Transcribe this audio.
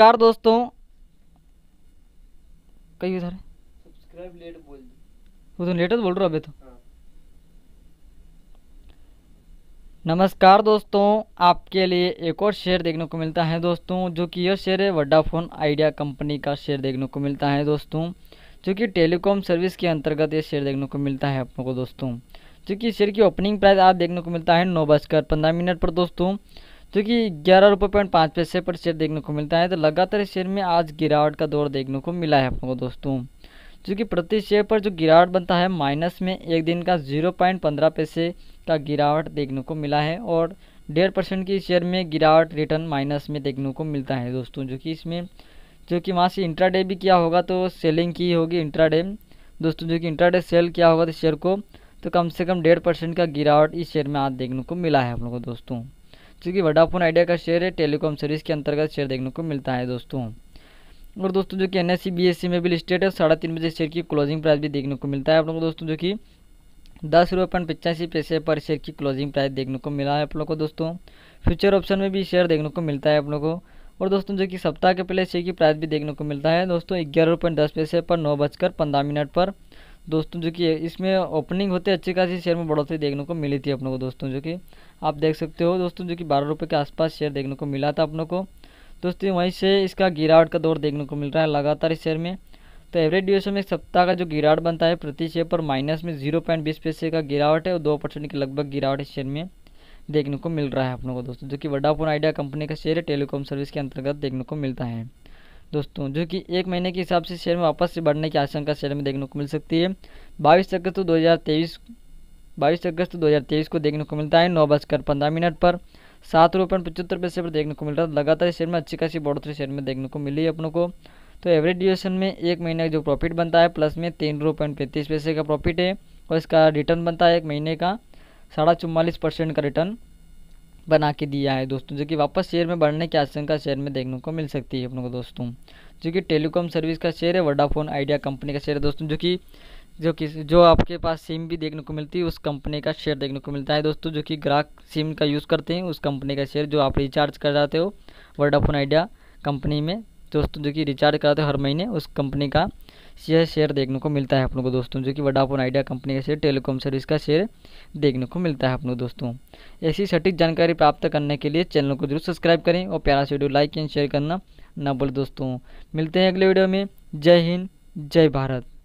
नमस्कार दोस्तों कई उधर वो तो लेटर बोल रहा अभी तो हाँ। नमस्कार दोस्तों आपके लिए एक और शेयर देखने को मिलता है दोस्तों जो कि यह शेयर है वडाफोन आइडिया कंपनी का शेयर देखने को मिलता है दोस्तों जो कि टेलीकॉम सर्विस के अंतर्गत ये शेयर देखने को मिलता है अपनों को दोस्तों जो कि शेयर की ओपनिंग प्राइस आप देखने को मिलता है नौ बजकर पंद्रह मिनट पर दोस्तों जो कि ग्यारह रुपये पॉइंट पाँच पैसे पर शेयर देखने को मिलता है तो लगातार शेयर में आज गिरावट का दौर देखने को मिला है आपको को दोस्तों जो कि प्रति शेयर पर जो गिरावट बनता है माइनस में एक दिन का जीरो पॉइंट पंद्रह पैसे का गिरावट देखने को मिला है और डेढ़ परसेंट की शेयर में गिरावट रिटर्न माइनस में देखने को मिलता है दोस्तों जो कि इसमें जो कि वहाँ से इंट्राडे भी किया होगा तो सेलिंग की होगी इंट्राडे दोस्तों जो कि इंट्राडे सेल किया होगा तो शेयर को तो कम से कम डेढ़ परसेंट का गिरावट इस शेयर में आज देखने को मिला है हम लोग को दोस्तों क्योंकि वडाफोन आइडिया का शेयर है टेलीकॉम सर्विस के अंतर्गत शेयर देखने को मिलता है दोस्तों और दोस्तों जो कि एन एस में भी लिस्टेड है साढ़े तीन बजे शेयर की क्लोजिंग प्राइस भी देखने को मिलता है आप लोगों को दोस्तों जो कि दस रुपये पॉइंट पचासी पैसे पर शेयर की क्लोजिंग प्राइस देखने को मिला है आप लोग को दोस्तों फ्यूचर ऑप्शन में भी शेयर देखने को मिलता है आप लोग को और दोस्तों जो कि सप्ताह के पहले शेयर की प्राइस भी देखने को मिलता है दोस्तों ग्यारह रुपये दस पैसे पर नौ बजकर पंद्रह मिनट पर दोस्तों जो कि इसमें ओपनिंग होते अच्छी खासी शेयर में बढ़ोतरी देखने को मिली थी अपनों को दोस्तों जो कि आप देख सकते हो दोस्तों जो कि बारह रुपये के आसपास शेयर देखने को मिला था अपनों को दोस्तों वहीं से इसका गिरावट का दौर देखने को मिल रहा है लगातार इस शेयर में तो एवरेज ड्यूरेशन में एक सप्ताह का जो गिरावट बनता है प्रति शेयर पर माइनस में जीरो पॉइंट बीस पैसे का गिरावट है और दो परसेंट के लगभग गिरावट इस शेयर में देखने को मिल रहा है अपनों को दोस्तों जो कि वडाफोन आइडिया कंपनी का शेयर है टेलीकॉम सर्विस के अंतर्गत देखने को मिलता है दोस्तों जो कि एक महीने के हिसाब से शेयर में वापस से बढ़ने की आशंका शेयर में देखने को मिल सकती है बाईस अगस्त दो हज़ार तेईस बाईस अगस्त दो हज़ार तेईस को देखने को मिलता है नौ बजकर पंद्रह मिनट पर सात रुपये पचहत्तर पैसे पर देखने को मिल रहा है लगातार शेयर में अच्छी खासी बढ़ोतरी शेयर में देखने को मिली है अपनों को तो एवरेज ड्यूरेशन में एक महीने का जो प्रॉफिट बनता है प्लस में तीन रुपये पैंतीस पैसे का प्रॉफिट है और इसका रिटर्न बनता है एक महीने का साढ़ा चौवालीस परसेंट का रिटर्न बना के दिया है दोस्तों जो कि वापस शेयर में बढ़ने की आशंका शेयर में देखने को मिल सकती है अपने को दोस्तों जो कि टेलीकॉम सर्विस का शेयर है वोडाफोन आइडिया कंपनी का शेयर है दोस्तों जो कि जो कि जो आपके पास सिम भी देखने को मिलती है उस कंपनी का शेयर देखने को मिलता है दोस्तों जो कि ग्राहक सिम का यूज़ करते हैं उस कंपनी का शेयर जो आप रिचार्ज कर जाते हो वोडाफोन आइडिया कंपनी में दोस्तों जो कि रिचार्ज कराते हो हर महीने उस कंपनी का यह शेयर देखने को मिलता है अपनों को दोस्तों जो कि वडाफोन आइडिया कंपनी का शेयर टेलीकॉम सर्विस का शेयर देखने को मिलता है अपनों दोस्तों ऐसी सटीक जानकारी प्राप्त करने के लिए चैनल को जरूर सब्सक्राइब करें और प्यारा से वीडियो लाइक एंड शेयर करना ना बोले दोस्तों मिलते हैं अगले वीडियो में जय हिंद जय भारत